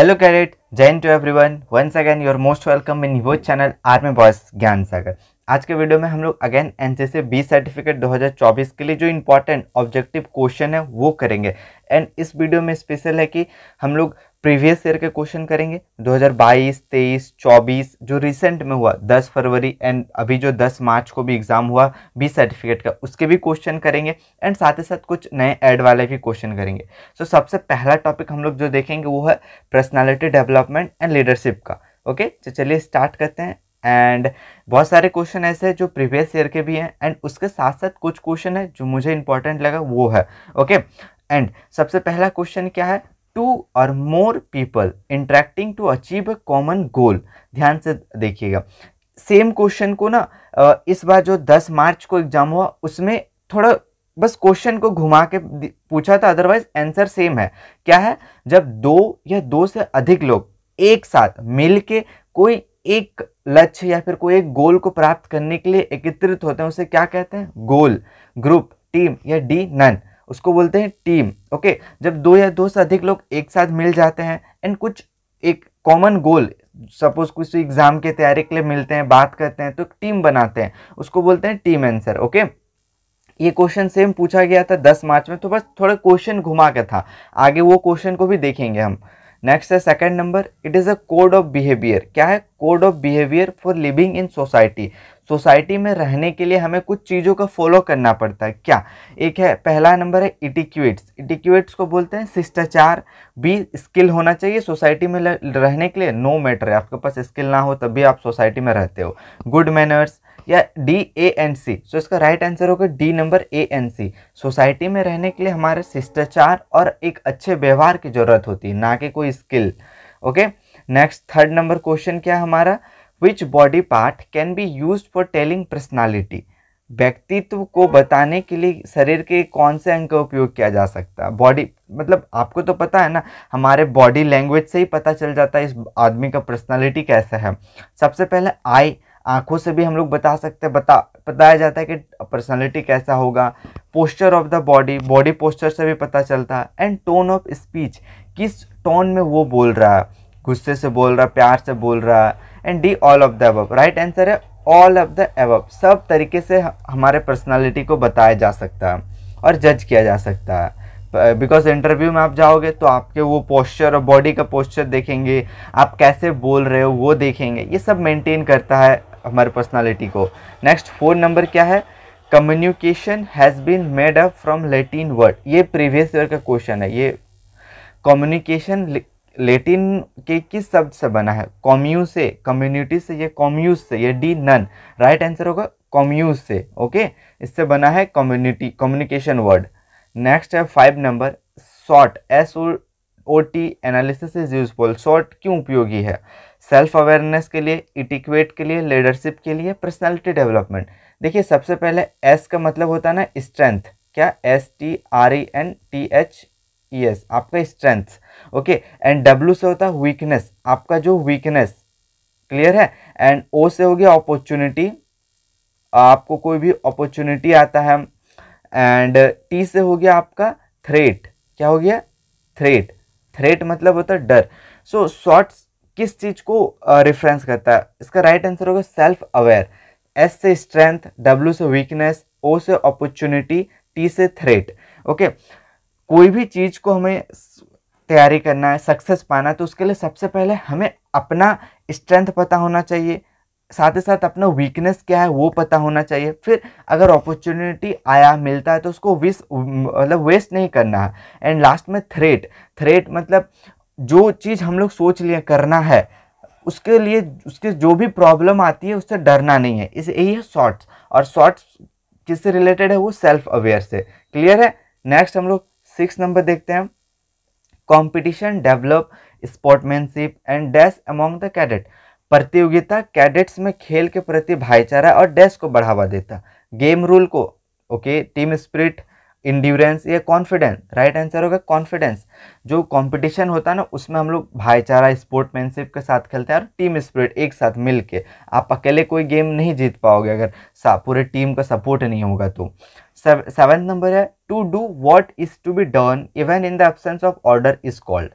Hello cadet जैन to everyone once again your most welcome in your channel army boys Gyan Sagar आज के video में हम लोग again N C B certificate 2024 के लिए जो इम्पोर्टेंट ऑब्जेक्टिव क्वेश्चन है वो करेंगे एंड इस वीडियो में स्पेशल है कि हम लोग प्रीवियस ईयर के क्वेश्चन करेंगे 2022, 23, 24 जो रिसेंट में हुआ 10 फरवरी एंड अभी जो 10 मार्च को भी एग्ज़ाम हुआ बी सर्टिफिकेट का उसके भी क्वेश्चन करेंगे एंड साथ ही साथ कुछ नए ऐड वाले भी क्वेश्चन करेंगे सो so, सबसे पहला टॉपिक हम लोग जो देखेंगे वो है पर्सनैलिटी डेवलपमेंट एंड लीडरशिप का ओके okay? तो चलिए स्टार्ट करते हैं एंड बहुत सारे क्वेश्चन ऐसे हैं जो प्रीवियस ईयर के भी हैं एंड उसके साथ साथ कुछ क्वेश्चन है जो मुझे इंपॉर्टेंट लगा वो है ओके okay? एंड सबसे पहला क्वेश्चन क्या है टू और more people interacting to achieve a common goal ध्यान से देखिएगा सेम क्वेश्चन को ना इस बार जो 10 मार्च को एग्ज़ाम हुआ उसमें थोड़ा बस क्वेश्चन को घुमा के पूछा था अदरवाइज आंसर सेम है क्या है जब दो या दो से अधिक लोग एक साथ मिल के कोई एक लक्ष्य या फिर कोई एक गोल को प्राप्त करने के लिए एकत्रित होते हैं उसे क्या कहते हैं गोल ग्रुप टीम या डी नन उसको बोलते हैं टीम ओके जब दो या दो से अधिक लोग एक साथ मिल जाते हैं एंड कुछ एक कॉमन गोल सपोज कुछ एग्ज़ाम के तैयारी के लिए मिलते हैं बात करते हैं तो एक टीम बनाते हैं उसको बोलते हैं टीम आंसर ओके ये क्वेश्चन सेम पूछा गया था दस मार्च में तो बस थोड़ा क्वेश्चन घुमा के था आगे वो क्वेश्चन को भी देखेंगे हम नेक्स्ट है second number it is a code of behaviour क्या है code of behaviour for living in society society में रहने के लिए हमें कुछ चीज़ों का फॉलो करना पड़ता है क्या एक है पहला नंबर है इटिक्यूट्स इटिक्यूट्स को बोलते हैं शिष्टाचार भी स्किल होना चाहिए सोसाइटी में रहने के लिए नो no मैटर है आपके पास स्किल ना हो तब भी आप सोसाइटी में रहते हो गुड मैनर्स या D A N C so इसका राइट आंसर होगा D number A N C society में रहने के लिए हमारे शिष्टाचार और एक अच्छे व्यवहार की ज़रूरत होती है ना कि कोई skill okay next third number question क्या है हमारा which body part can be use for telling personality व्यक्तित्व को बताने के लिए शरीर के कौन से अंग का उपयोग किया जा सकता है बॉडी मतलब आपको तो पता है ना हमारे बॉडी लैंग्वेज से ही पता चल जाता है इस आदमी का पर्सनालिटी कैसा है सबसे पहले आई आंखों से भी हम लोग बता सकते हैं बता बताया जाता है कि पर्सनालिटी कैसा होगा posture of the body body posture से भी पता चलता है एंड टोन ऑफ स्पीच किस टोन में वो बोल रहा है गुस्से से बोल रहा है प्यार से बोल रहा है and D all of the above right answer है ऑल ऑफ द एबव सब तरीके से हमारे पर्सनैलिटी को बताया जा सकता है और जज किया जा सकता है बिकॉज इंटरव्यू में आप जाओगे तो आपके वो पोस्चर और बॉडी का पोस्चर देखेंगे आप कैसे बोल रहे हो वो देखेंगे ये सब मेंटेन करता है हमारे पर्सनालिटी को नेक्स्ट फोर नंबर क्या है communication has been made up from Latin word ये प्रीवियस ईयर का क्वेश्चन है ये कम्युनिकेशन लेटिन के किस शब्द से बना है कॉम्यू से कम्युनिटी से या कॉम्यूज से या डी नन राइट आंसर होगा कॉम्यूज से ओके इससे बना है कम्युनिटी कम्युनिकेशन वर्ड नेक्स्ट है five number SWOT S O T analysis is useful SWOT क्यों उपयोगी है सेल्फ अवेयरनेस के लिए इटिक्वेट के लिए लीडरशिप के लिए पर्सनैलिटी डेवलपमेंट देखिए सबसे पहले एस का मतलब होता है ना स्ट्रेंथ क्या S T R E N T H E S आपका स्ट्रेंथ ओके एंड डब्ल्यू से होता है वीकनेस आपका जो वीकनेस क्लियर है एंड ओ से हो गया अपॉर्चुनिटी आपको कोई भी अपॉर्चुनिटी आता है एंड टी से हो गया आपका थ्रेट क्या हो गया थ्रेट थ्रेट मतलब होता है डर सो शॉर्ट्स किस चीज़ को रेफरेंस करता है इसका राइट आंसर होगा सेल्फ अवेयर एस से स्ट्रेंथ डब्ल्यू से वीकनेस ओ से अपॉर्चुनिटी टी से थ्रेट ओके कोई भी चीज़ को हमें तैयारी करना है सक्सेस पाना है तो उसके लिए सबसे पहले हमें अपना स्ट्रेंथ पता होना चाहिए साथ ही साथ अपना वीकनेस क्या है वो पता होना चाहिए फिर अगर अपॉर्चुनिटी आया मिलता है तो उसको विस मतलब वेस्ट नहीं करना है एंड लास्ट में थ्रेट थ्रेट मतलब जो चीज़ हम लोग सोच लिए करना है उसके लिए उसके जो भी प्रॉब्लम आती है उससे डरना नहीं है इस यही है शॉर्ट्स और शॉर्ट्स किससे रिलेटेड है वो सेल्फ अवेयर से क्लियर है नेक्स्ट हम लोग सिक्स नंबर देखते हैं competition develop sportsmanship and dash among the cadet प्रतियोगिता कैडेट्स में खेल के प्रति भाईचारा और डैश को बढ़ावा देता गेम रूल को ओके टीम स्प्रिट इंड्यूरेंस या कॉन्फिडेंस राइट आंसर होगा कॉन्फिडेंस जो कंपटीशन होता है ना उसमें हम लोग भाईचारा स्पोर्टमैनशिप के साथ खेलते हैं और टीम स्पिरिट एक साथ मिल के आप अकेले कोई गेम नहीं जीत पाओगे अगर पूरे टीम का सपोर्ट नहीं होगा तो सेवेंथ नंबर है to do what is to be done even in the absence of order is called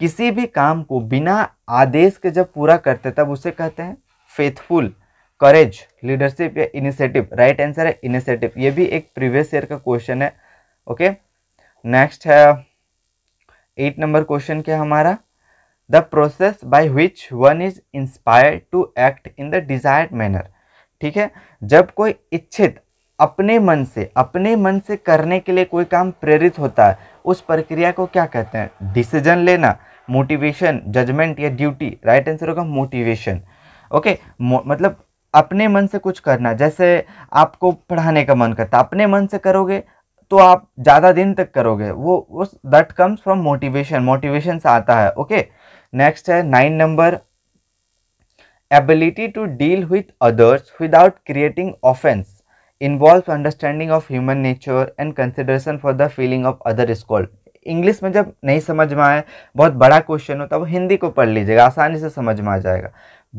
किसी भी काम को बिना आदेश के जब पूरा करते तब उसे कहते हैं फेथफुल करेज लीडरशिप या इनिशिएटिव राइट आंसर है इनिशिएटिव ये भी एक प्रीवियस ईयर का क्वेश्चन है ओके नेक्स्ट है एट नंबर क्वेश्चन क्या हमारा the process by which one is inspired to act in the desired manner ठीक है जब कोई इच्छित अपने मन से अपने मन से करने के लिए कोई काम प्रेरित होता है उस प्रक्रिया को क्या कहते हैं डिसीजन लेना मोटिवेशन जजमेंट या ड्यूटी राइट आंसर होगा मोटिवेशन ओके मतलब अपने मन से कुछ करना जैसे आपको पढ़ाने का मन करता अपने मन से करोगे तो आप ज़्यादा दिन तक करोगे वो उस that comes from motivation motivation से आता है ओके नेक्स्ट है nine number ability to deal with others without creating offence involve understanding of human nature and consideration for the feeling of other called English में जब नहीं समझ में आए बहुत बड़ा क्वेश्चन होता है वो हिंदी को पढ़ लीजिएगा आसानी से समझ में आ जाएगा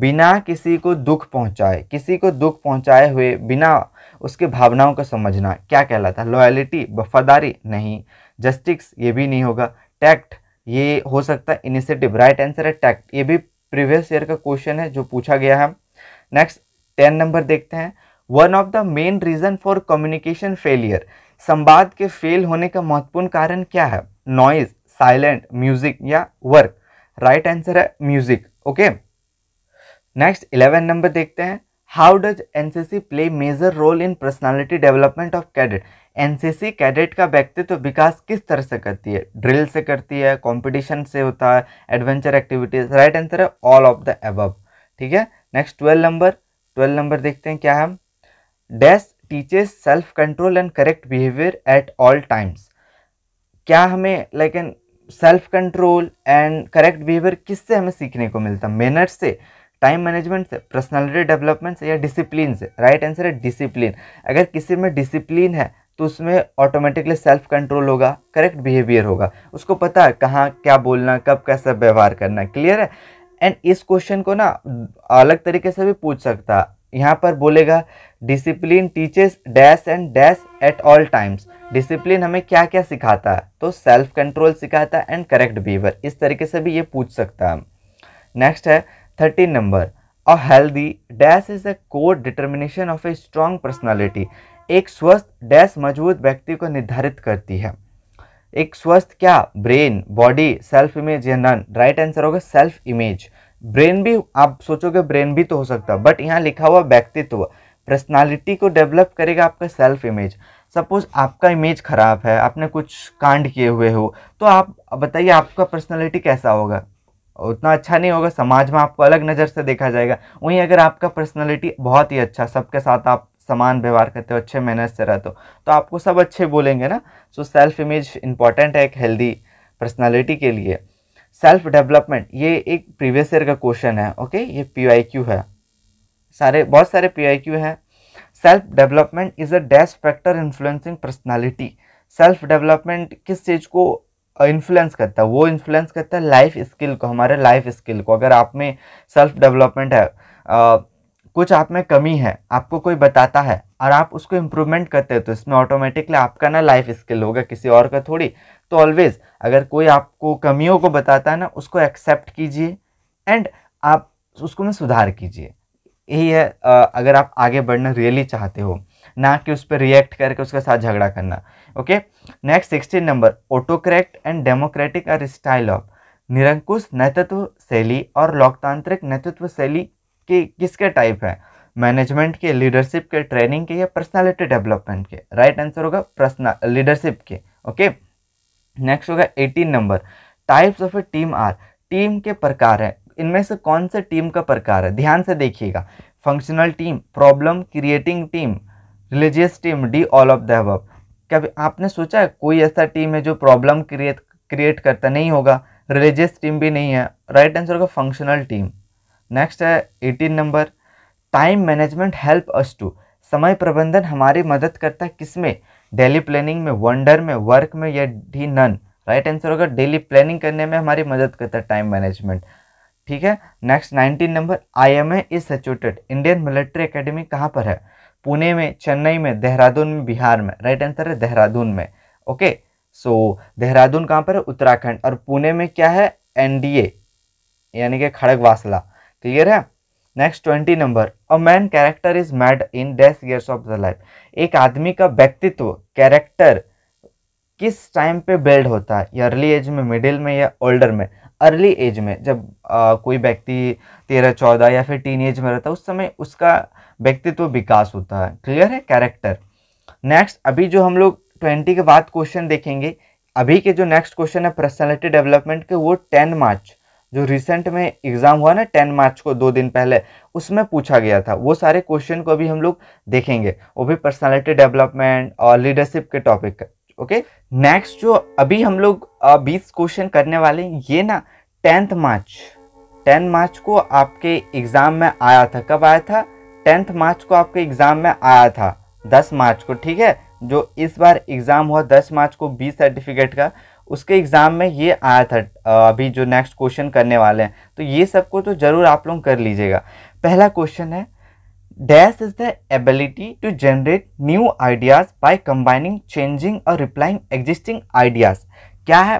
बिना किसी को दुख पहुंचाए किसी को दुख पहुंचाए हुए बिना उसके भावनाओं को समझना क्या कहलाता है लॉयलिटी वफादारी नहीं जस्टिस ये भी नहीं होगा टैक्ट ये हो सकता है इनिशिएटिव राइट आंसर है टैक्ट ये भी प्रीवियस ईयर का क्वेश्चन है जो पूछा गया है नेक्स्ट टेन नंबर देखते हैं one of the main reason for communication failure संवाद के फेल होने का महत्वपूर्ण कारण क्या है नॉइज साइलेंट म्यूजिक या वर्क राइट आंसर है music okay next eleven number देखते हैं how does C play major role in personality development of cadet C cadet का व्यक्तित्व तो विकास किस तरह से करती है ड्रिल से करती है कंपटीशन से होता है एडवेंचर एक्टिविटीज राइट आंसर है ऑल ऑफ द एबव ठीक है next twelve number twelve number देखते हैं क्या है dash teaches self control and correct behaviour at all times क्या हमें like an self control and correct behaviour किससे हमें सीखने को मिलता है मेनर से टाइम मैनेजमेंट से पर्सनालिटी डेवलपमेंट से या डिसिप्लिन से राइट आंसर है डिसिप्लिन अगर किसी में डिसिप्लिन है तो उसमें ऑटोमेटिकली सेल्फ कंट्रोल होगा करेक्ट बिहेवियर होगा उसको पता है कहाँ क्या बोलना कब कैसा व्यवहार करना क्लियर है एंड इस क्वेश्चन को ना अलग तरीके से भी पूछ सकता यहाँ पर बोलेगा discipline teaches dash and dash at all times discipline हमें क्या क्या सिखाता है तो सेल्फ कंट्रोल सिखाता है एंड करेक्ट बिहेवियर इस तरीके से भी ये पूछ सकता है नेक्स्ट है thirteen number a healthy dash is a core determination of a strong personality एक स्वस्थ डैश मजबूत व्यक्ति को निर्धारित करती है एक स्वस्थ क्या ब्रेन बॉडी सेल्फ इमेज या नन राइट आंसर होगा सेल्फ इमेज ब्रेन भी आप सोचोगे ब्रेन भी तो हो सकता है बट यहाँ लिखा हुआ व्यक्तित्व पर्सनालिटी को डेवलप करेगा आपका सेल्फ इमेज सपोज आपका इमेज ख़राब है आपने कुछ कांड किए हुए हो तो आप बताइए आपका पर्सनालिटी कैसा होगा उतना अच्छा नहीं होगा समाज में आपको अलग नज़र से देखा जाएगा वहीं अगर आपका पर्सनैलिटी बहुत ही अच्छा सबके साथ आप समान व्यवहार करते हो अच्छे मेहनत से रहते हो तो आपको सब अच्छे बोलेंगे ना सो सेल्फ इमेज इंपॉर्टेंट है एक हेल्दी पर्सनैलिटी के लिए सेल्फ डेवलपमेंट ये एक प्रीवियस ईयर का क्वेश्चन है ओके ये पी है सारे बहुत सारे पी हैं self development is a dash factor influencing personality self development किस चीज़ को इन्फ्लुएंस करता है वो इन्फ्लुएंस करता है लाइफ स्किल को हमारे लाइफ स्किल को अगर आप में सेल्फ डेवलपमेंट है आ, कुछ आप में कमी है आपको कोई बताता है और आप उसको इम्प्रूवमेंट करते हो तो इसमें ऑटोमेटिकली आपका ना लाइफ स्किल होगा किसी और का थोड़ी तो ऑलवेज़ अगर कोई आपको कमियों को बताता है ना उसको एक्सेप्ट कीजिए एंड आप उसको में सुधार कीजिए यही है अगर आप आगे बढ़ना रियली चाहते हो ना कि उस पर रिएक्ट करके उसके साथ झगड़ा करना okay next sixteen number autocrat and democratic are style of निरंकुश नेतृत्व शैली और लोकतांत्रिक नेतृत्व शैली के किसके टाइप है मैनेजमेंट के लीडरशिप के ट्रेनिंग के या पर्सनालिटी डेवलपमेंट के राइट आंसर होगा पर्सनल लीडरशिप के ओके नेक्स्ट होगा eighteen number types of a team are team के प्रकार है इनमें से कौन से टीम का प्रकार है ध्यान से देखिएगा functional team problem creating team religious team the all of the अब कभी आपने सोचा है कोई ऐसा टीम है जो प्रॉब्लम क्रिएट क्रिएट करता नहीं होगा रिलीजियस टीम भी नहीं है राइट आंसर होगा फंक्शनल टीम नेक्स्ट है eighteen number time management help us to समय प्रबंधन हमारी मदद करता है किसमें डेली प्लानिंग में वंडर में वर्क में या डी नन राइट आंसर होगा डेली प्लानिंग करने में हमारी मदद करता है टाइम मैनेजमेंट ठीक है next nineteen number I M A is situated Indian Military Academy कहाँ पर है पुणे में चेन्नई में देहरादून में बिहार में राइट आंसर है देहरादून में ओके सो देहरादून कहाँ पर है उत्तराखंड और पुणे में क्या है एनडीए यानी कि खड़गवासला क्लियर है next twenty number a man character is made in these years of the life एक आदमी का व्यक्तित्व कैरेक्टर किस टाइम पे बिल्ड होता है या अर्ली एज में मिडिल में या ओल्डर में अर्ली एज में जब आ, कोई व्यक्ति तेरह चौदह या फिर टीन एज में रहता है उस समय उसका व्यक्तित्व विकास होता है क्लियर है कैरेक्टर नेक्स्ट अभी जो हम लोग ट्वेंटी के बाद क्वेश्चन देखेंगे अभी के जो नेक्स्ट क्वेश्चन है पर्सनैलिटी डेवलपमेंट के वो टेन मार्च जो रिसेंट में एग्ज़ाम हुआ ना टेन मार्च को दो दिन पहले उसमें पूछा गया था वो सारे क्वेश्चन को अभी हम लोग देखेंगे वो भी पर्सनैलिटी डेवलपमेंट और लीडरशिप के टॉपिक ओके नेक्स्ट जो अभी हम लोग बीस क्वेश्चन करने वाले हैं ये ना टेंथ मार्च टेन मार्च को आपके एग्ज़ाम में आया था कब आया था टेंथ मार्च को आपके एग्ज़ाम में आया था दस मार्च को ठीक है जो इस बार एग्ज़ाम हुआ दस मार्च को बी सर्टिफिकेट का उसके एग्ज़ाम में ये आया था अभी जो नेक्स्ट क्वेश्चन करने वाले हैं तो ये सबको तो ज़रूर आप लोग कर लीजिएगा पहला क्वेश्चन है dash is the ability to generate new ideas by combining changing or replying existing ideas क्या है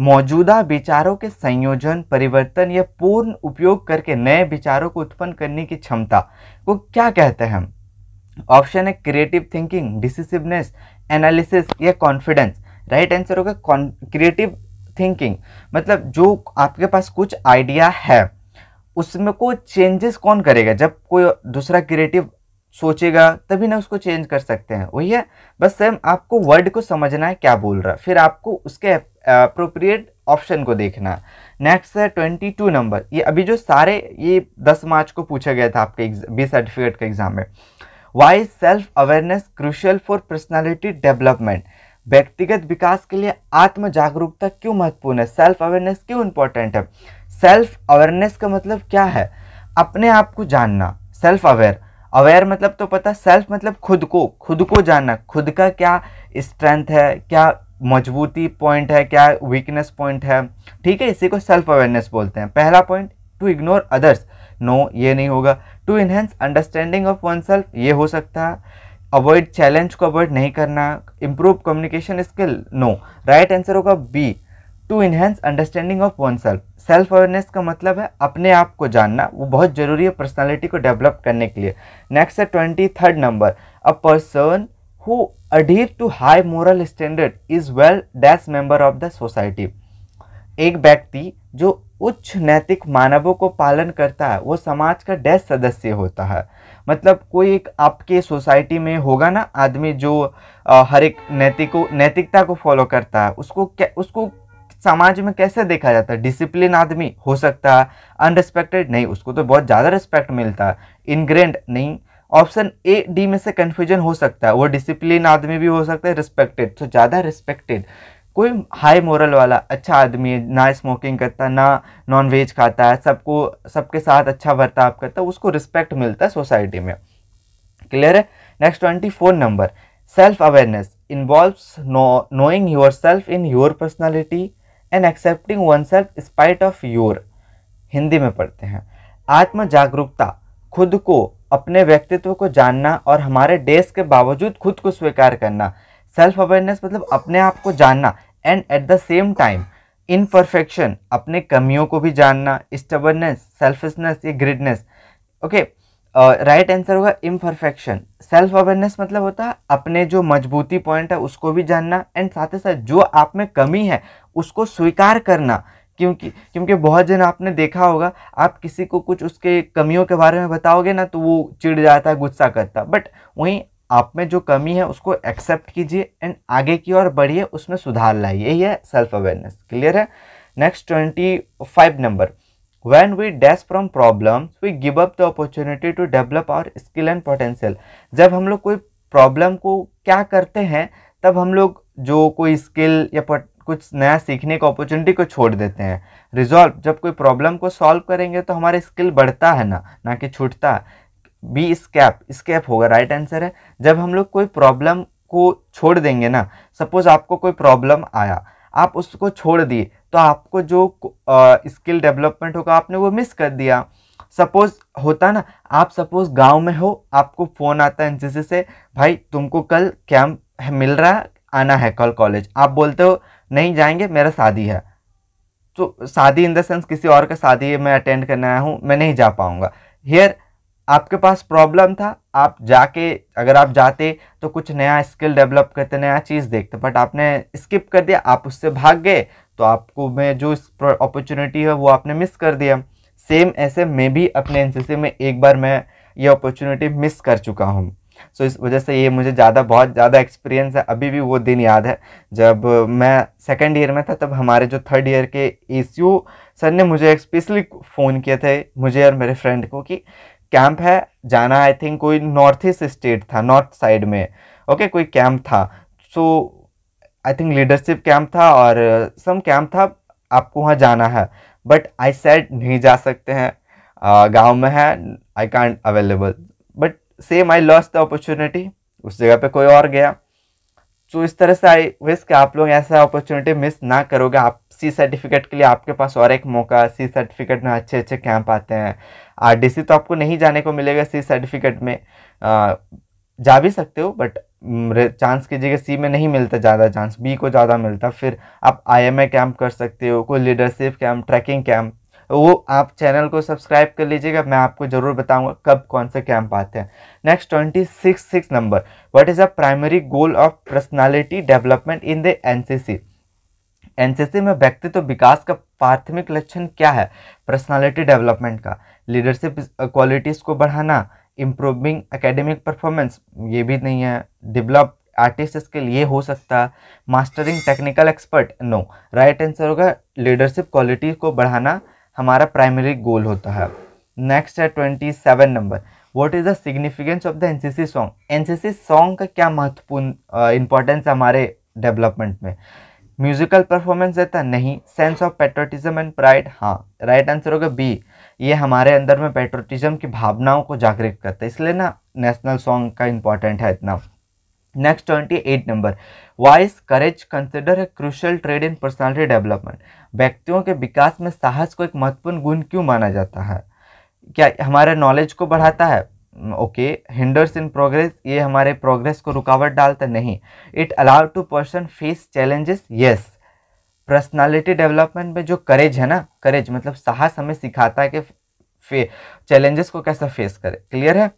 मौजूदा विचारों के संयोजन परिवर्तन या पूर्ण उपयोग करके नए विचारों को उत्पन्न करने की क्षमता को क्या कहते हैं ऑप्शन है क्रिएटिव थिंकिंग डिसिसिवनेस एनालिसिस या कॉन्फिडेंस राइट आंसर होगा क्रिएटिव थिंकिंग मतलब जो आपके पास कुछ आइडिया है उसमें को चेंजेस कौन करेगा जब कोई दूसरा क्रिएटिव सोचेगा तभी ना उसको चेंज कर सकते हैं वही है बस सेम आपको वर्ड को समझना है क्या बोल रहा है फिर आपको उसके अप्रोप्रिएट ऑप्शन को देखना नेक्स्ट है ट्वेंटी टू नंबर ये अभी जो सारे ये दस मार्च को पूछा गया था आपके बी सर्टिफिकेट का एग्ज़ाम में why self awareness crucial for personality development व्यक्तिगत विकास के लिए आत्म जागरूकता क्यों महत्वपूर्ण है सेल्फ अवेयरनेस क्यों इंपॉर्टेंट है सेल्फ अवेयरनेस का मतलब क्या है अपने आप को जानना सेल्फ अवेयर अवेयर मतलब तो पता सेल्फ मतलब खुद को खुद को जानना खुद का क्या स्ट्रेंथ है क्या मजबूती पॉइंट है क्या वीकनेस पॉइंट है ठीक है इसी को सेल्फ अवेयरनेस बोलते हैं पहला point to ignore others no ये नहीं होगा to enhance understanding of oneself ये हो सकता है अवॉइड चैलेंज को अवॉइड नहीं करना improve communication skill no right answer होगा B to enhance understanding of oneself self awareness का मतलब है अपने आप को जानना वो बहुत ज़रूरी है पर्सनैलिटी को डेवलप करने के लिए नेक्स्ट है twenty third number a person who adhere to high moral standard is well dash member of the society एक व्यक्ति जो उच्च नैतिक मानवों को पालन करता है वो समाज का डैश सदस्य होता है मतलब कोई एक आपके सोसाइटी में होगा ना आदमी जो आ, हर एक नैतिको नैतिकता को फॉलो करता है उसको क्या उसको समाज में कैसे देखा जाता है डिसिप्लिन आदमी हो सकता है अनरिस्पेक्टेड नहीं उसको तो बहुत ज़्यादा रिस्पेक्ट मिलता है इनग्रेंड नहीं ऑप्शन ए डी में से कन्फ्यूजन हो सकता है वो डिसिप्लिन आदमी भी हो सकता है रिस्पेक्टेड तो ज़्यादा रिस्पेक्टेड कोई हाई मोरल वाला अच्छा आदमी है ना स्मोकिंग करता ना नॉन वेज खाता है सबको सबके साथ अच्छा बर्ताव करता है उसको रिस्पेक्ट मिलता है सोसाइटी में क्लियर है next twenty four number self awareness knowing yourself in your personality and accepting oneself spite of your Hindi में पढ़ते हैं आत्म जागरूकता खुद को अपने व्यक्तित्व को जानना और हमारे डेस के बावजूद खुद को स्वीकार करना सेल्फ अवेयरनेस मतलब अपने आप को जानना and at the same time imperfection अपने कमियों को भी जानना स्टबरनेस सेल्फिशनेस या ग्रिडनेस ओके राइट आंसर होगा इम्परफेक्शन सेल्फ अवेयरनेस मतलब होता है अपने जो मजबूती पॉइंट है उसको भी जानना एंड साथ ही साथ जो आप में कमी है उसको स्वीकार करना क्योंकि क्योंकि बहुत जन आपने देखा होगा आप किसी को कुछ उसके कमियों के बारे में बताओगे ना तो वो चिढ़ जाता है गुस्सा करता बट वहीं आप में जो कमी है उसको एक्सेप्ट कीजिए एंड आगे की ओर बढ़िए उसमें सुधार लाइए यही है सेल्फ अवेयरनेस क्लियर है next twenty five number when we dash from problem we give up the opportunity to develop our skill and potential जब हम लोग कोई प्रॉब्लम को क्या करते हैं तब हम लोग जो कोई स्किल या कुछ नया सीखने का अपॉर्चुनिटी को छोड़ देते हैं रिजॉल्व जब कोई प्रॉब्लम को सॉल्व करेंगे तो हमारा स्किल बढ़ता है ना ना कि छूटता बी स्कैप स्कैप होगा राइट आंसर है जब हम लोग कोई प्रॉब्लम को छोड़ देंगे ना सपोज आपको कोई प्रॉब्लम आया आप उसको छोड़ दिए तो आपको जो स्किल डेवलपमेंट होगा आपने वो मिस कर दिया सपोज होता ना आप सपोज गांव में हो आपको फ़ोन आता है एनसीसी से भाई तुमको कल कैंप मिल रहा है आना है कल कॉलेज आप बोलते हो नहीं जाएंगे मेरा शादी है तो शादी इन द सेंस किसी और का शादी मैं अटेंड करने आया हूँ मैं नहीं जा पाऊँगा हेयर आपके पास प्रॉब्लम था आप जाके अगर आप जाते तो कुछ नया स्किल डेवलप करते नया चीज़ देखते बट आपने स्किप कर दिया आप उससे भाग गए तो आपको मैं जो अपॉर्चुनिटी है वो आपने मिस कर दिया सेम ऐसे मैं भी अपने एनसीसी में एक बार मैं ये अपॉर्चुनिटी मिस कर चुका हूँ सो इस वजह से ये मुझे ज़्यादा बहुत ज़्यादा एक्सपीरियंस है अभी भी वो दिन याद है जब मैं सेकेंड ईयर में था तब हमारे जो थर्ड ईयर के ए सर ने मुझे स्पेशली फ़ोन किए थे मुझे और मेरे फ्रेंड को कि कैंप है जाना आई थिंक कोई नॉर्थ ईस्ट स्टेट था नॉर्थ साइड में ओके कोई कैंप था so I think leadership camp था और सम कैंप था आपको वहाँ जाना है बट आई सेड नहीं जा सकते हैं गांव में है I can't available same I lost the opportunity उस जगह पे कोई और गया तो इस तरह से आई विश कि आप लोग ऐसा अपॉर्चुनिटी मिस ना करोगे आप सी सर्टिफिकेट के लिए आपके पास और एक मौका सी सर्टिफिकेट में अच्छे अच्छे कैंप आते हैं सी तो आपको नहीं जाने को मिलेगा सी सर्टिफिकेट में आ, जा भी सकते हो बट चांस कीजिएगा सी में नहीं मिलता ज़्यादा चांस बी को ज़्यादा मिलता फिर आप ए कैंप कर सकते हो कोई लीडरशिप कैंप ट्रैकिंग कैंप तो वो आप चैनल को सब्सक्राइब कर लीजिएगा मैं आपको ज़रूर बताऊंगा कब कौन सा कैंप आते हैं next twenty six six number what is a primary goal of personality development in the NCC NCC में व्यक्तित्व तो विकास का प्राथमिक लक्षण क्या है पर्सनालिटी डेवलपमेंट का लीडरशिप क्वालिटीज़ को बढ़ाना इम्प्रूविंग एकेडमिक परफॉर्मेंस ये भी नहीं है डेवलप आर्टिस्ट स्किल ये हो सकता है mastering technical expert no right answer होगा लीडरशिप क्वालिटी को बढ़ाना हमारा प्राइमरी गोल होता है नेक्स्ट है twenty seven number what is the significance of the N C C song N C C song का क्या महत्वपूर्ण इंपॉर्टेंस हमारे डेवलपमेंट में म्यूजिकल परफॉर्मेंस देता नहीं sense of patriotism and pride हाँ राइट आंसर होगा बी ये हमारे अंदर में पेट्रोटिज्म की भावनाओं को जागृत करता है इसलिए ना नेशनल सॉन्ग का इम्पोर्टेंट है इतना next twenty eight number why is courage consider है crucial trait in personality development व्यक्तियों के विकास में साहस को एक महत्वपूर्ण गुण क्यों माना जाता है क्या हमारे नॉलेज को बढ़ाता है ओके हिंडर्स इन प्रोग्रेस ये हमारे प्रोग्रेस को रुकावट डालता नहीं it allow to person face challenges yes personality development में जो करेज है ना करेज मतलब साहस हमें सिखाता है कि चैलेंजेस को कैसा फेस करे क्लियर है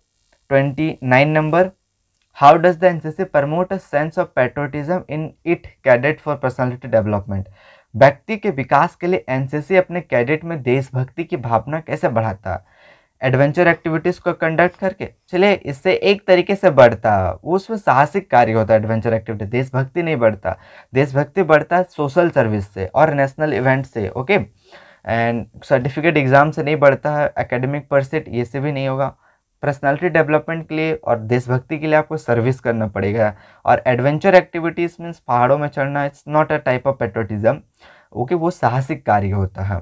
twenty nine number how does the N C C promote a sense of patriotism in it cadet for personality development व्यक्ति के विकास के लिए एन सी सी अपने कैडेट में देशभक्ति की भावना कैसे बढ़ाता एडवेंचर एक्टिविटीज़ को कंडक्ट करके चलिए इससे एक तरीके से बढ़ता उसमें साहसिक कार्य होता है एडवेंचर एक्टिविटी देशभक्ति नहीं बढ़ता देशभक्ति बढ़ता है सोशल सर्विस से और नेशनल इवेंट से ओके एंड सर्टिफिकेट एग्ज़ाम से नहीं बढ़ता है एकेडमिक परसेंट ये से भी नहीं होगा पर्सनालिटी डेवलपमेंट के लिए और देशभक्ति के लिए आपको सर्विस करना पड़ेगा और एडवेंचर एक्टिविटीज़ मीन्स पहाड़ों में चढ़ना it's not a type of patriotism okay वो साहसिक कार्य होता है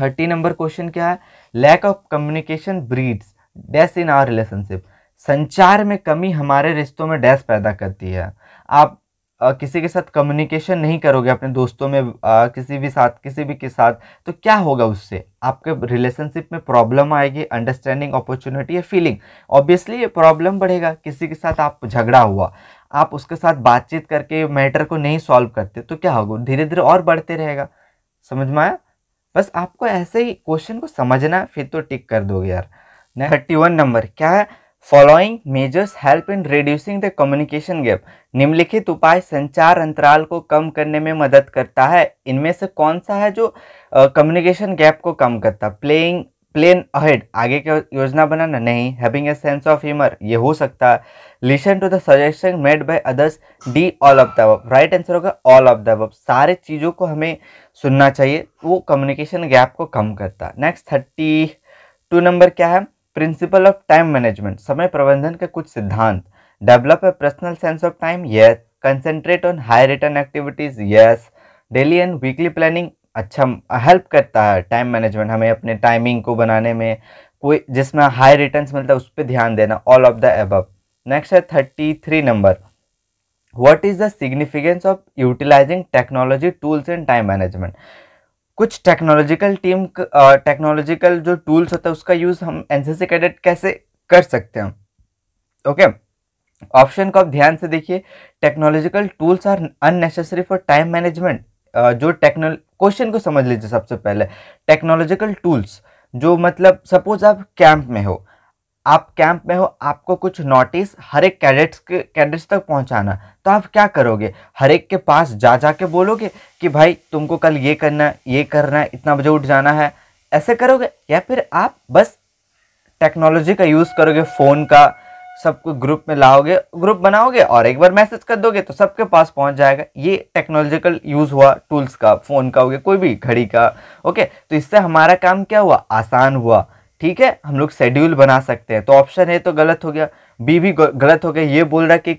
थर्टी नंबर क्वेश्चन क्या है lack of communication breeds dash in our relationship संचार में कमी हमारे रिश्तों में डैस पैदा करती है आप आ, किसी के साथ कम्युनिकेशन नहीं करोगे अपने दोस्तों में आ, किसी भी साथ किसी भी के साथ तो क्या होगा उससे आपके रिलेशनशिप में प्रॉब्लम आएगी अंडरस्टैंडिंग अपॉर्चुनिटी या फीलिंग ऑब्वियसली ये प्रॉब्लम बढ़ेगा किसी के साथ आप झगड़ा हुआ आप उसके साथ बातचीत करके मैटर को नहीं सॉल्व करते तो क्या होगा धीरे धीरे और बढ़ते रहेगा समझ में आया बस आपको ऐसे ही क्वेश्चन को समझना फिर तो टिक कर दोगे यार थर्टी वन नंबर क्या है following measures help in reducing the communication gap निम्नलिखित उपाय संचार अंतराल को कम करने में मदद करता है इनमें से कौन सा है जो कम्युनिकेशन uh, गैप को कम करता है प्लेइंग प्लेन अहेड आगे क्या योजना बनाना नहीं having a sense of humour ये हो सकता है listen to the suggestion made by others D all of the above right answer होगा ऑल ऑफ द वब सारे चीज़ों को हमें सुनना चाहिए वो कम्युनिकेशन गैप को कम करता है नेक्स्ट थर्टी टू नंबर क्या है प्रिंसिपल ऑफ टाइम मैनेजमेंट समय प्रबंधन के कुछ सिद्धांत develop a personal sense of time yes concentrate on high return activities yes daily and weekly planning अच्छा हेल्प करता है टाइम मैनेजमेंट हमें अपने टाइमिंग को बनाने में कोई जिसमें हाई रिटर्न मिलता है उस पर ध्यान देना all of the above next है thirty three number what is the significance of utilising technology tools in time management कुछ टेक्नोलॉजिकल टीम टेक्नोलॉजिकल जो टूल्स होता है उसका यूज़ हम एनसीसी कैडेट कैसे कर सकते हैं ओके ऑप्शन को आप ध्यान से देखिए technological tools are unnecessary for time management जो टेक्नोल क्वेश्चन को समझ लीजिए सबसे पहले टेक्नोलॉजिकल टूल्स जो मतलब सपोज आप कैंप में हो आप कैंप में हो आपको कुछ नोटिस हर एक कैडेट्स के कैडेट्स तक पहुंचाना तो आप क्या करोगे हर एक के पास जा जा के बोलोगे कि भाई तुमको कल ये करना है ये करना है इतना बजे उठ जाना है ऐसे करोगे या फिर आप बस टेक्नोलॉजी का यूज़ करोगे फ़ोन का सबको ग्रुप में लाओगे ग्रुप बनाओगे और एक बार मैसेज कर दोगे तो सबके पास पहुंच जाएगा ये टेक्नोलॉजिकल यूज़ हुआ टूल्स का फ़ोन का हो गया कोई भी घड़ी का ओके तो इससे हमारा काम क्या हुआ आसान हुआ ठीक है हम लोग शेड्यूल बना सकते हैं तो ऑप्शन ए तो गलत हो गया बी भी गलत हो गया ये बोल रहा है कि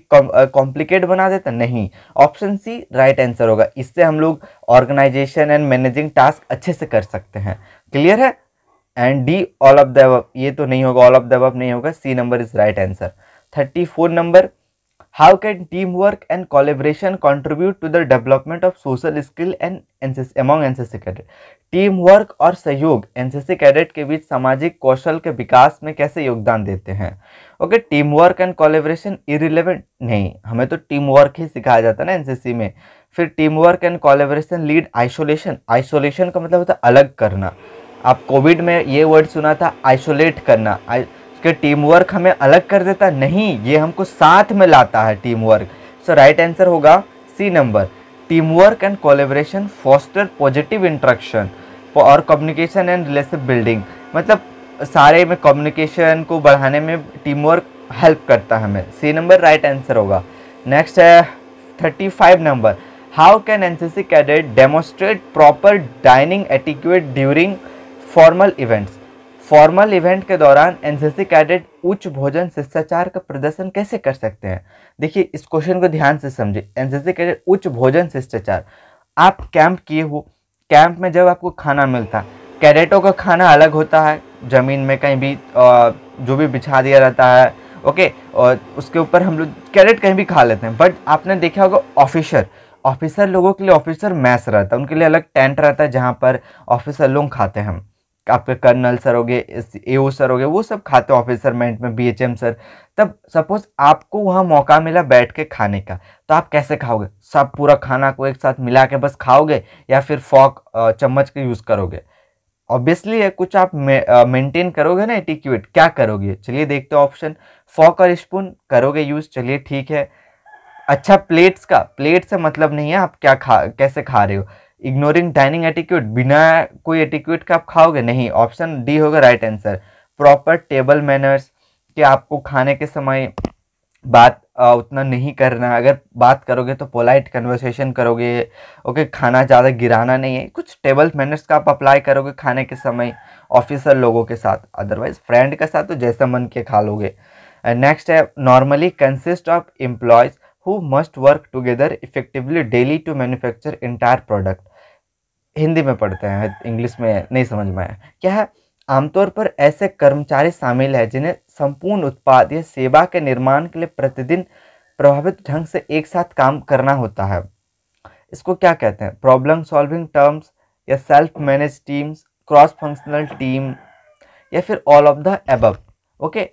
कॉम्प्लिकेट बना देता नहीं ऑप्शन सी राइट आंसर होगा इससे हम लोग ऑर्गेनाइजेशन एंड मैनेजिंग टास्क अच्छे से कर सकते हैं क्लियर है and D all of the ये तो नहीं होगा ऑल ऑफ द नहीं होगा C number is right answer thirty four number how can team work and collaboration contribute to the development of social skill and among cadet team work और सहयोग NCC cadet के बीच सामाजिक कौशल के विकास में कैसे योगदान देते हैं okay team work and collaboration irrelevant नहीं हमें तो टीम वर्क ही सिखाया जाता है ना एनसीसी में फिर team work and collaboration lead isolation isolation का मतलब होता है अलग करना आप कोविड में ये वर्ड सुना था आइसोलेट करना कि टीम वर्क हमें अलग कर देता नहीं ये हमको साथ में लाता है team work so right answer होगा C number team work and collaboration foster positive interaction और कम्युनिकेशन एंड रिलेशनशिप बिल्डिंग मतलब सारे में कम्युनिकेशन को बढ़ाने में टीम वर्क हेल्प करता है हमें सी नंबर राइट आंसर होगा नेक्स्ट है thirty five number how can N C C cadet demonstrate proper dining etiquette during formal events formal event के दौरान एनसीसी कैडेट उच्च भोजन शिष्टाचार का प्रदर्शन कैसे कर सकते हैं देखिए इस क्वेश्चन को ध्यान से समझिए एनसीसी कैडेट उच्च भोजन शिष्टाचार आप कैंप किए हो कैंप में जब आपको खाना मिलता कैडेटों का खाना अलग होता है ज़मीन में कहीं भी जो भी बिछा दिया रहता है ओके और उसके ऊपर हम लोग कैडेट कहीं भी खा लेते हैं बट आपने देखा होगा ऑफिसर ऑफिसर लोगों के लिए ऑफिसर मैस रहता है उनके लिए अलग टेंट रहता है जहाँ पर ऑफिसर लोग खाते हैं आपके कर्नल सर हो गए ए सर हो गए वो सब खाते ऑफिसर मेंट में बी सर तब सपोज आपको वहाँ मौका मिला बैठ के खाने का तो आप कैसे खाओगे सब पूरा खाना को एक साथ मिला के बस खाओगे या फिर फॉक चम्मच का यूज़ करोगे ऑब्वियसली है कुछ आप मेंटेन करोगे ना एटिक्यूट क्या करोगे चलिए देखते हो ऑप्शन फॉक और स्पून करोगे यूज़ चलिए ठीक है अच्छा प्लेट्स का प्लेट से मतलब नहीं है आप क्या खा कैसे खा रहे हो इग्नोरिंग डाइनिंग एटिक्यूट बिना कोई एटिक्यूट का आप खाओगे नहीं ऑप्शन डी होगा right answer proper table manners कि आपको खाने के समय बात उतना नहीं करना अगर बात करोगे तो पोलाइट कन्वर्सेशन करोगे ओके खाना ज़्यादा गिराना नहीं है कुछ टेबल मैनर्स का आप अप्लाई करोगे खाने के समय ऑफिसर लोगों के साथ अदरवाइज फ्रेंड के साथ तो जैसा मन के खा लोगे नेक्स्ट है normally consist of employees who must work together effectively daily to manufacture entire product Hindi में पढ़ते हैं इंग्लिश में नहीं समझ में आया क्या है आमतौर पर ऐसे कर्मचारी शामिल है जिन्हें संपूर्ण उत्पाद या सेवा के निर्माण के लिए प्रतिदिन प्रभावित ढंग से एक साथ काम करना होता है इसको क्या कहते हैं प्रॉब्लम सॉल्विंग टर्म्स या self manage teams cross functional team या फिर all of the above okay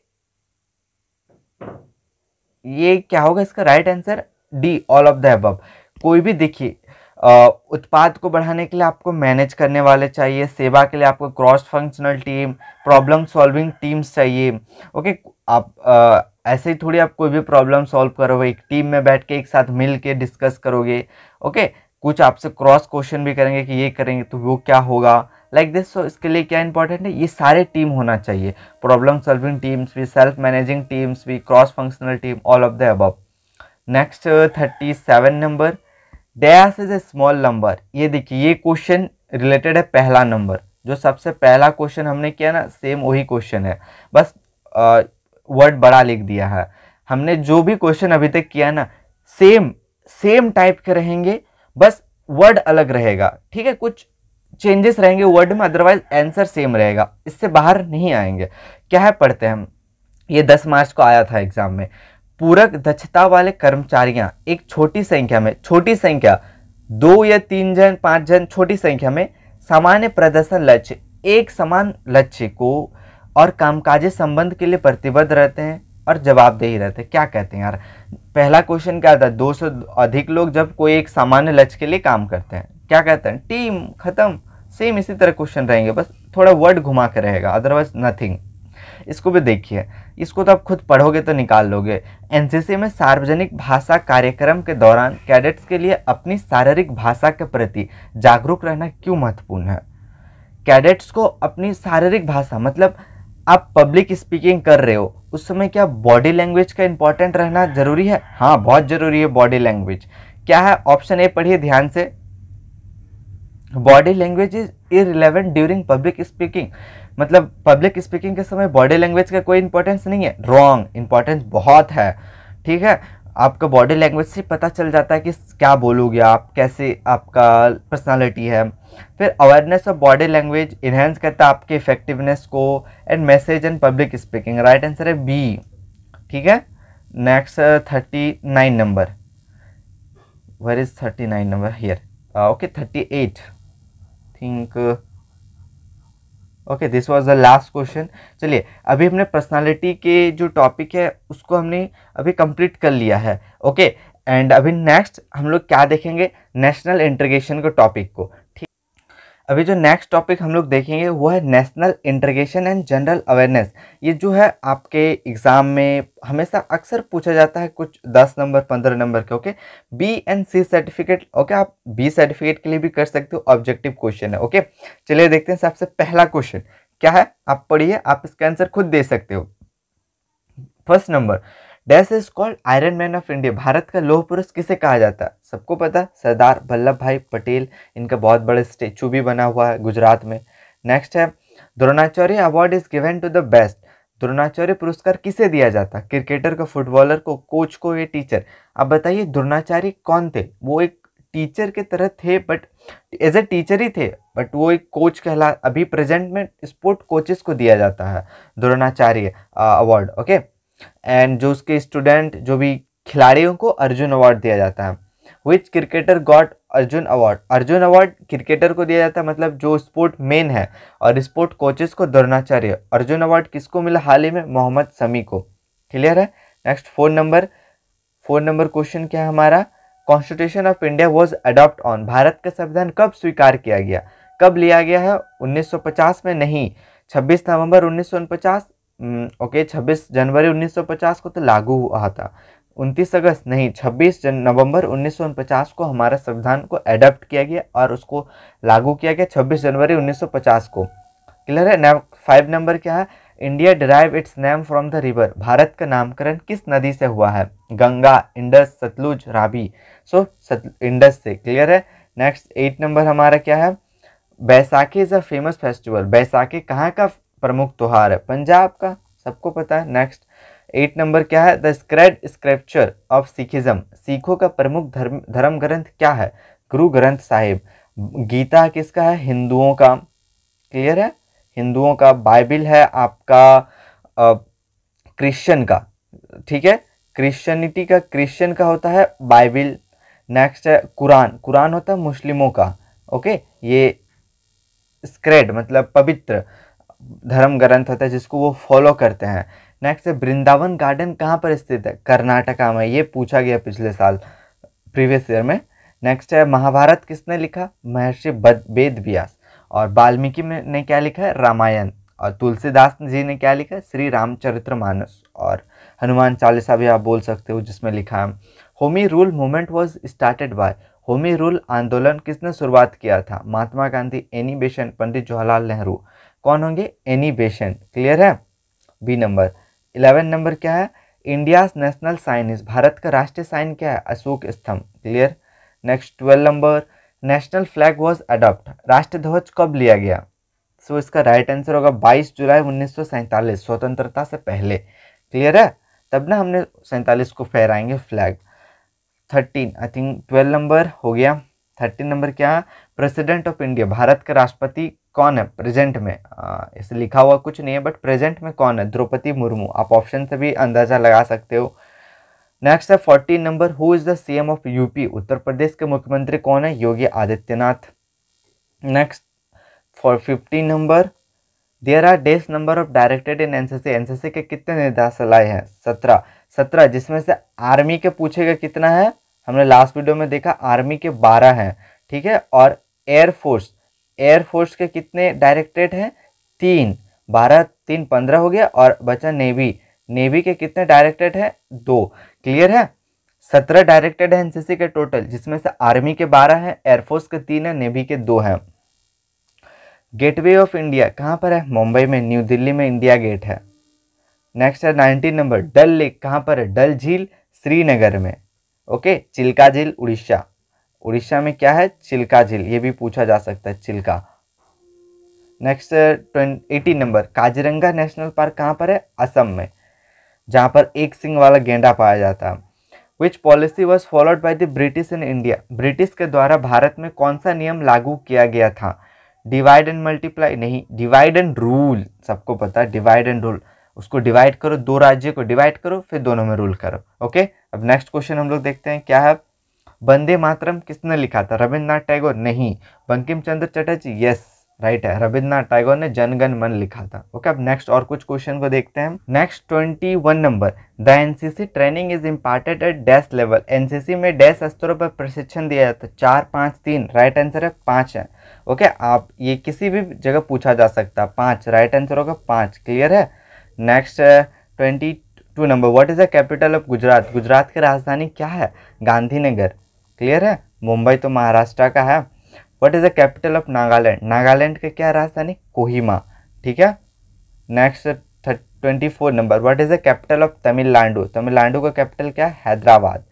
ये क्या होगा इसका right answer D all of the above कोई भी देखिए उत्पाद को बढ़ाने के लिए आपको मैनेज करने वाले चाहिए सेवा के लिए आपको cross functional team problem solving teams चाहिए ओके आप आ, ऐसे ही थोड़ी आप कोई भी प्रॉब्लम सॉल्व करोगे एक टीम में बैठ के एक साथ मिल के डिस्कस करोगे ओके कुछ आपसे क्रॉस क्वेश्चन भी करेंगे कि ये करेंगे तो वो क्या होगा लाइक दिस सो इसके लिए क्या इंपॉर्टेंट है ये सारे टीम होना चाहिए प्रॉब्लम सॉल्विंग टीम्स भी सेल्फ मैनेजिंग टीम्स भी cross functional team all of the above next thirty seven number dash is a small number ये देखिए ये क्वेश्चन रिलेटेड है पहला नंबर जो सबसे पहला क्वेश्चन हमने किया ना सेम वही क्वेश्चन है बस वर्ड बड़ा लिख दिया है हमने जो भी क्वेश्चन अभी तक किया ना सेम सेम टाइप के रहेंगे बस वर्ड अलग रहेगा ठीक है कुछ चेंजेस रहेंगे वर्ड में अदरवाइज आंसर सेम रहेगा इससे बाहर नहीं आएंगे क्या है पढ़ते हैं हम ये दस मार्च को आया था एग्ज़ाम में पूरक दक्षता वाले कर्मचारियां एक छोटी संख्या में छोटी संख्या दो या तीन जन पाँच जन छोटी संख्या में सामान्य प्रदर्शन लक्ष्य एक समान लक्ष्य को और कामकाजी संबंध के लिए प्रतिबद्ध रहते हैं और जवाबदेही रहते हैं क्या कहते हैं यार पहला क्वेश्चन क्या था दो सौ अधिक लोग जब कोई एक सामान्य लक्ष्य के लिए काम करते हैं क्या कहते हैं टीम खत्म सेम इसी तरह क्वेश्चन रहेंगे बस थोड़ा वर्ड घुमा के रहेगा अदरवाइज नथिंग इसको भी देखिए इसको तो आप खुद पढ़ोगे तो निकाल लोगे एनसीसी में सार्वजनिक भाषा कार्यक्रम के दौरान कैडेट्स के लिए अपनी शारीरिक भाषा के प्रति जागरूक रहना क्यों महत्वपूर्ण है कैडेट्स को अपनी शारीरिक भाषा मतलब आप पब्लिक स्पीकिंग कर रहे हो उस समय क्या बॉडी लैंग्वेज का इंपॉर्टेंट रहना जरूरी है हाँ बहुत जरूरी है बॉडी लैंग्वेज क्या है ऑप्शन ए पढ़िए ध्यान से बॉडी लैंग्वेज इज इ ड्यूरिंग पब्लिक स्पीकिंग मतलब पब्लिक स्पीकिंग के समय बॉडी लैंग्वेज का कोई इंपॉर्टेंस नहीं है रॉन्ग इंपॉर्टेंस बहुत है ठीक है आपका बॉडी लैंग्वेज से पता चल जाता है कि क्या बोलोगे आप कैसे आपका पर्सनालिटी है फिर awareness of body language enhance करता है आपके इफेक्टिवनेस को and message and public speaking right answer है बी ठीक है next thirty nine number where is thirty nine number here okay thirty eight think okay this was the last question चलिए अभी हमने पर्सनालिटी के जो टॉपिक है उसको हमने अभी कंप्लीट कर लिया है ओके okay, एंड अभी नेक्स्ट हम लोग क्या देखेंगे नेशनल इंटरग्रेशन के टॉपिक को अभी जो नेक्स्ट टॉपिक हम लोग देखेंगे वो है national integration and general awareness ये जो है आपके एग्ज़ाम में हमेशा अक्सर पूछा जाता है कुछ दस नंबर पंद्रह नंबर के okay B and C certificate okay आप बी सर्टिफिकेट के लिए भी कर सकते हो ऑब्जेक्टिव क्वेश्चन है ओके चलिए देखते हैं सबसे पहला क्वेश्चन क्या है आप पढ़िए आप इसका आंसर खुद दे सकते हो first number dash is called iron man of India Bharat का लोह पुरुष किसे कहा जाता है सबको पता सरदार वल्लभ भाई पटेल इनका बहुत बड़ा स्टेचू भी बना हुआ है गुजरात में नेक्स्ट है Dronacharya award is given to the best Dronacharya पुरस्कार किसे दिया जाता क्रिकेटर को फुटबॉलर को कोच को या टीचर अब बताइए द्रोणाचार्य कौन थे वो एक टीचर के तरह थे बट एज ए टीचर ही थे बट वो एक कोच कहला अभी प्रेजेंट में स्पोर्ट कोचेस को दिया जाता है Dronacharya award uh, okay and जो उसके स्टूडेंट जो भी खिलाड़ियों को अर्जुन अवार्ड दिया जाता है which cricketer got Arjun award Arjun award cricketer को दिया जाता है मतलब जो स्पोर्ट मेन है और स्पोर्ट कोचेस को द्रोणाचार्य अर्जुन अवार्ड किसको मिला हाल ही में मोहम्मद समी को क्लियर है next phone number phone number question क्या है हमारा constitution of India was adopt on Bharat का संविधान कब स्वीकार किया गया कब लिया गया है 1950 में नहीं 26 नवंबर उन्नीस ओके छब्बीस जनवरी 1950 को तो लागू हुआ था उनतीस अगस्त नहीं छब्बीस नवंबर उन्नीस को हमारा संविधान को एडप्ट किया गया और उसको लागू किया गया छब्बीस जनवरी 1950 को क्लियर है फाइव नंबर क्या है India derive its name from the river Bharat का नामकरण किस नदी से हुआ है Ganga Indus Sutlej Ravi so Indus से क्लियर है नेक्स्ट एट नंबर हमारा क्या है Baisakhi is a famous festival Baisakhi कहाँ का प्रमुख त्यौहार है पंजाब का सबको पता है नेक्स्ट एट नंबर क्या है the sacred scripture of Sikhism सिखों का प्रमुख धर्म धर्म ग्रंथ क्या है गुरु ग्रंथ साहिब गीता किसका है हिंदुओं का क्लियर है हिंदुओं का बाइबिल है आपका क्रिश्चियन का ठीक है क्रिश्चियनिटी का क्रिश्चियन का होता है बाइबिल नेक्स्ट है कुरान कुरान होता है मुस्लिमों का ओके ये स्क्रेड मतलब पवित्र धर्म ग्रंथ होता है जिसको वो फॉलो करते हैं नेक्स्ट है वृंदावन गार्डन कहाँ पर स्थित है कर्नाटका में ये पूछा गया पिछले साल प्रीवियस ईयर में नेक्स्ट है महाभारत किसने लिखा महर्षि वेद व्यास और वाल्मीकि ने क्या लिखा है रामायण और तुलसीदास जी ने क्या लिखा है श्री रामचरित्र मानस और हनुमान चालीसा भी आप बोल सकते हो जिसमें लिखा है home rule movement was started by home rule आंदोलन किसने शुरुआत किया था महात्मा गांधी एनी बेसेंट पंडित जवाहरलाल नेहरू कौन होंगे एनिबेशन क्लियर है बी नंबर इलेवन नंबर क्या है India's national sign is Bharat का राष्ट्रीय साइन क्या है अशोक स्तंभ clear next twelve number national flag was adopt राष्ट्रीय ध्वज कब लिया गया सो so, इसका राइट आंसर होगा 22 जुलाई उन्नीस स्वतंत्रता से पहले क्लियर है तब ना हमने सैंतालीस को फहराएंगे flag thirteen I think twelve number हो गया थर्टीन नंबर क्या प्रेसिडेंट ऑफ इंडिया भारत के राष्ट्रपति कौन है प्रेजेंट में इसे लिखा हुआ कुछ नहीं है बट प्रेजेंट में कौन है द्रौपदी मुर्मू आप ऑप्शन से भी अंदाज़ा लगा सकते हो नेक्स्ट है fourteen number who is the CM of UP Uttar Pradesh के मुख्यमंत्री कौन है Yogi Adityanath next for fifteen number there are days number of directed in NCC NCC के कितने निर्देशालय हैं सत्रह सत्रह जिसमें से आर्मी के पूछेगा कितना है हमने लास्ट वीडियो में देखा आर्मी के बारह हैं ठीक है और एयरफोर्स एयरफोर्स के कितने डायरेक्टरेट हैं तीन बारह तीन पंद्रह हो गया और बचा नेवी नेवी के कितने डायरेक्टेड हैं दो क्लियर है सत्रह डायरेक्टेड है एनसीसी के टोटल जिसमें से आर्मी के बारह हैं एयरफोर्स के तीन हैं नेवी के दो हैं गेटवे ऑफ इंडिया कहाँ पर है मुंबई में न्यू दिल्ली में इंडिया गेट है नेक्स्ट है नाइनटीन नंबर डल लेक कहाँ पर है डल झील श्रीनगर में ओके चिल्का झील उड़ीसा उड़ीसा में क्या है चिल्का झील ये भी पूछा जा सकता है Chilka next eighteen number Kaziranga national park कहाँ पर है असम में जहाँ पर एक सिंह वाला गेंडा पाया जाता है which policy was followed by the British in India British के द्वारा भारत में कौन सा नियम लागू किया गया था डिवाइड एंड मल्टीप्लाई नहीं डिवाइड एंड रूल सबको पता है डिवाइड एंड रूल उसको डिवाइड करो दो राज्य को डिवाइड करो फिर दोनों में रूल करो ओके अब नेक्स्ट क्वेश्चन हम लोग देखते हैं क्या है वंदे मातरम किसने लिखा था रविन्द्रनाथ टैगोर नहीं बंकिम चंद्र चटर्जी यस राइट है रविन्द्रनाथ टैगोर ने जनगण मन लिखा था ओके अब नेक्स्ट और कुछ क्वेश्चन को देखते हैं next twenty one number the NCC training is imparted at dash level NCC में डैश स्तरों पर प्रशिक्षण दिया जाता है चार पाँच तीन राइट आंसर है पाँच है ओके आप ये किसी भी जगह पूछा जा सकता है पाँच राइट आंसर होगा पाँच क्लियर है next twenty two number what is the capital of Gujarat Gujarat की राजधानी क्या है गांधीनगर क्लियर है मुंबई तो महाराष्ट्र का है what is the capital of Nagaland Nagaland का क्या राजधानी कोहिमा ठीक है next twenty four number what is the capital of Tamil Nadu Tamil Nadu का कैपिटल क्या है Hyderabad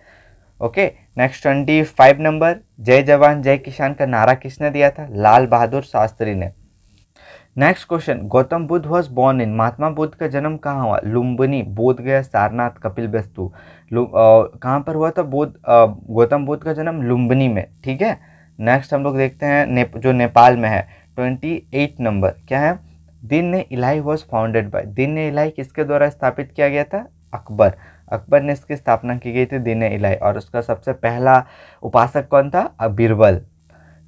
okay next twenty five number जय जवान जय किसान का नारा किसने दिया था लाल बहादुर शास्त्री ने next question Gautam Buddha was born in Mahatma Buddha का जन्म कहाँ हुआ लुम्बनी बोध गया सारनाथ कपिल वस्तु कहाँ पर हुआ था बुद्ध गौतम बुद्ध का जन्म लुम्बनी में ठीक है नेक्स्ट हम लोग देखते हैं ने, जो नेपाल में है ट्वेंटी एट नंबर क्या है दिन ने इलाई वॉज फाउंडेड बाय दिन ने इलाई किसके द्वारा स्थापित किया गया था अकबर अकबर ने इसकी स्थापना की गई थी दिन इलाई और उसका सबसे पहला उपासक कौन था Birbal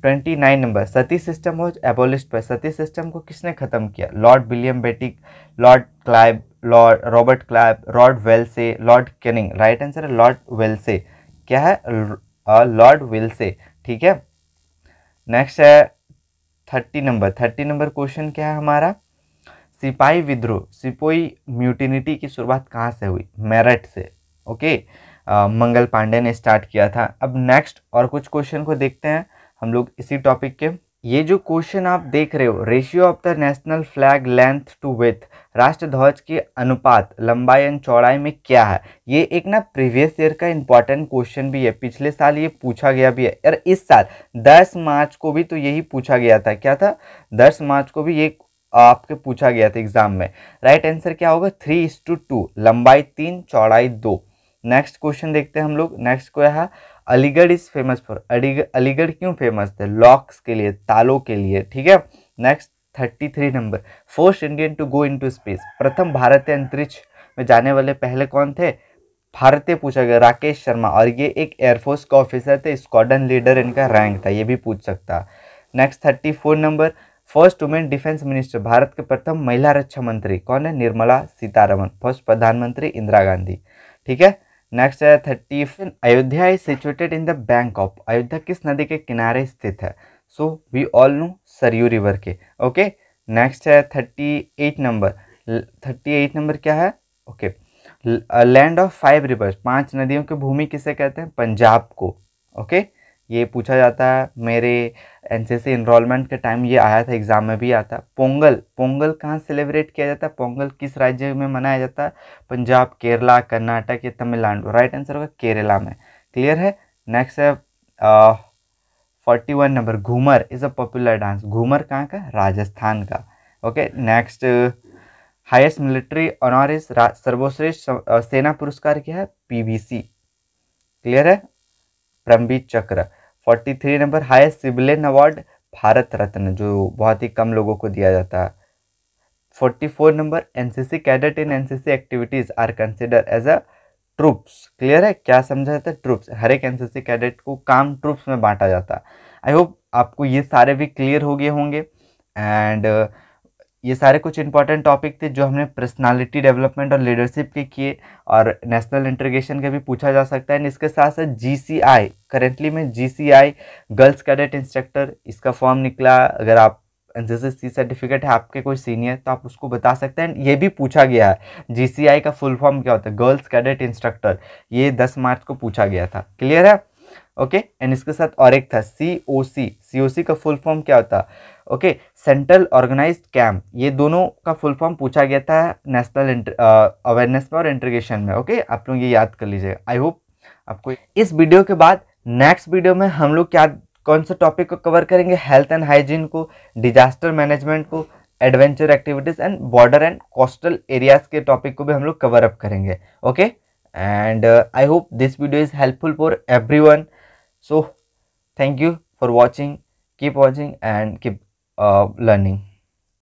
twenty nine number sati system और एबोलिस्ट पर सती सिस्टम को किसने ख़त्म किया Lord William Bentinck Lord Clive Lord Robert Clive Lord Wellesley Lord Canning right answer है लॉर्ड वेल्से क्या है लॉर्ड वेल्से ठीक है नेक्स्ट है thirty number thirty number question क्या है हमारा सिपाही विद्रोह सिपोई म्यूटिनिटी की शुरुआत कहाँ से हुई मेरठ से ओके आ, मंगल पांडे ने स्टार्ट किया था अब नेक्स्ट और कुछ क्वेश्चन को देखते हैं हम लोग इसी टॉपिक के ये जो क्वेश्चन आप देख रहे हो ratio of the national flag length to with राष्ट्र ध्वज के अनुपात लंबाई एंड चौड़ाई में क्या है ये एक ना प्रीवियस ईयर का इंपॉर्टेंट क्वेश्चन भी है पिछले साल ये पूछा गया भी है और इस साल 10 मार्च को भी तो यही पूछा गया था क्या था 10 मार्च को भी ये आपके पूछा गया था एग्जाम में राइट right आंसर क्या होगा थ्री टू लंबाई तीन चौड़ाई दो नेक्स्ट क्वेश्चन देखते हैं हम लोग नेक्स्ट क्या है Aligarh is famous for Aligarh क्यों फेमस है लॉक्स के लिए तालों के लिए ठीक है next thirty three number first Indian to go into space प्रथम भारतीय अंतरिक्ष में जाने वाले पहले कौन थे भारतीय पूछा गया राकेश शर्मा और ये एक एयरफोर्स का ऑफिसर थे स्क्वाडन लीडर इनका रैंक था ये भी पूछ सकता next thirty four number first women defence minister Bharat के प्रथम महिला रक्षा मंत्री कौन है निर्मला सीतारमन फर्स्ट प्रधानमंत्री इंदिरा गांधी ठीक है नेक्स्ट है thirty Ayodhya is situated in the bank of Ayodhya किस नदी के किनारे स्थित है so we all know Saryu river के ओके नेक्स्ट है thirty eight number thirty eight number क्या है okay land of five rivers पांच नदियों की भूमि किसे कहते हैं पंजाब को ओके okay? ये पूछा जाता है मेरे एन सी सी इनरोलमेंट के टाइम ये आया था एग्ज़ाम में भी आता है पोंगल पोंगल कहाँ सेलिब्रेट किया जाता है पोंगल किस राज्य में मनाया जाता है पंजाब केरला कर्नाटक या तमिलनाडु राइट आंसर होगा केरला में क्लियर है नेक्स्ट है forty one number Ghoomar is a popular dance Ghoomar कहाँ का राजस्थान का okay next highest military honour is सर्वश्रेष्ठ सेना पुरस्कार क्या है सी क्लियर है प्रम्बी चक्र forty three number highest civilian award Bharat Ratna जो बहुत ही कम लोगों को दिया जाता है forty four number NCC cadet in NCC activities are consider as a troops clear है क्या समझा जाता है ट्रूप्स हर एक एनसीसी कैडेट को काम ट्रूप्स में बांटा जाता है आई होप आपको ये सारे भी क्लियर हो गए होंगे एंड uh, ये सारे कुछ इंपॉर्टेंट टॉपिक थे जो हमने पर्सनालिटी डेवलपमेंट और लीडरशिप के किए और नेशनल इंटरगेशन के भी पूछा जा सकता है इसके साथ साथ जीसीआई करेंटली में जीसीआई गर्ल्स कैडेट इंस्ट्रक्टर इसका फॉर्म निकला अगर आप एन सी सर्टिफिकेट है आपके कोई सीनियर तो आप उसको बता सकते हैं ये भी पूछा गया है जी का फुल फॉर्म क्या होता है गर्ल्स कैडेट इंस्ट्रक्टर ये दस मार्च को पूछा गया था क्लियर है ओके एंड इसके साथ और एक था सी ओ सी सी ओ सी का फुल फॉर्म क्या होता है ओके सेंट्रल ऑर्गेनाइज्ड कैम्प ये दोनों का फुल फॉर्म पूछा गया था नेशनल अवेयरनेस में और इंटरग्रेशन में ओके आप लोग ये याद कर लीजिएगा आई होप आपको इस वीडियो के बाद नेक्स्ट वीडियो में हम लोग क्या कौन सा टॉपिक को कवर करेंगे हेल्थ एंड हाइजीन को डिजास्टर मैनेजमेंट को adventure activities and border and coastal areas के टॉपिक को भी हम लोग कवर अप करेंगे okay and I hope this video is helpful for everyone so thank you for watching keep watching and keep uh, learning